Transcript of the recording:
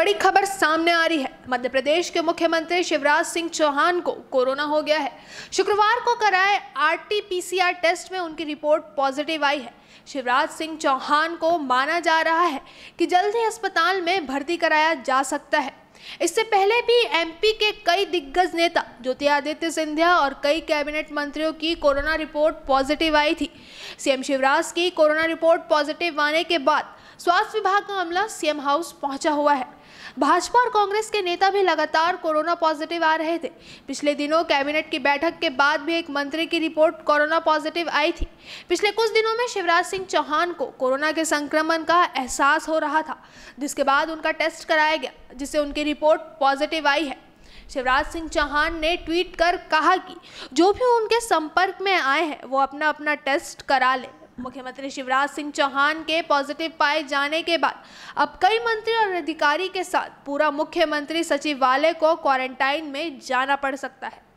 बड़ी खबर सामने आ रही है मध्य प्रदेश के मुख्यमंत्री शिवराज सिंह चौहान को कोरोना हो गया है शुक्रवार को कराए आरटीपीसीआर टेस्ट में उनकी रिपोर्ट पॉजिटिव आई है शिवराज सिंह चौहान को माना जा रहा है कि जल्द ही अस्पताल में भर्ती कराया जा सकता है इससे पहले भी एमपी के कई दिग्गज नेता ज्योतिरादित्य सिंधिया और कई कैबिनेट मंत्रियों की कोरोना रिपोर्ट पॉजिटिव आई थी सीएम शिवराज की कोरोना रिपोर्ट पॉजिटिव आने के बाद स्वास्थ्य विभाग का अमला सीएम हाउस पहुंचा हुआ है भाजपा और कांग्रेस के नेता भी लगातार कोरोना पॉजिटिव आ रहे थे पिछले दिनों कैबिनेट की बैठक के बाद भी एक मंत्री की रिपोर्ट कोरोना पॉजिटिव आई थी पिछले कुछ दिनों में शिवराज सिंह चौहान को कोरोना के संक्रमण का एहसास हो रहा था जिसके बाद उनका टेस्ट कराया गया जिससे उनकी रिपोर्ट पॉजिटिव आई है शिवराज सिंह चौहान ने ट्वीट कर कहा कि जो भी उनके संपर्क में आए हैं वो अपना अपना टेस्ट करा लें मुख्यमंत्री शिवराज सिंह चौहान के पॉजिटिव पाए जाने के बाद अब कई मंत्री और अधिकारी के साथ पूरा मुख्यमंत्री सचिवालय को क्वारंटाइन में जाना पड़ सकता है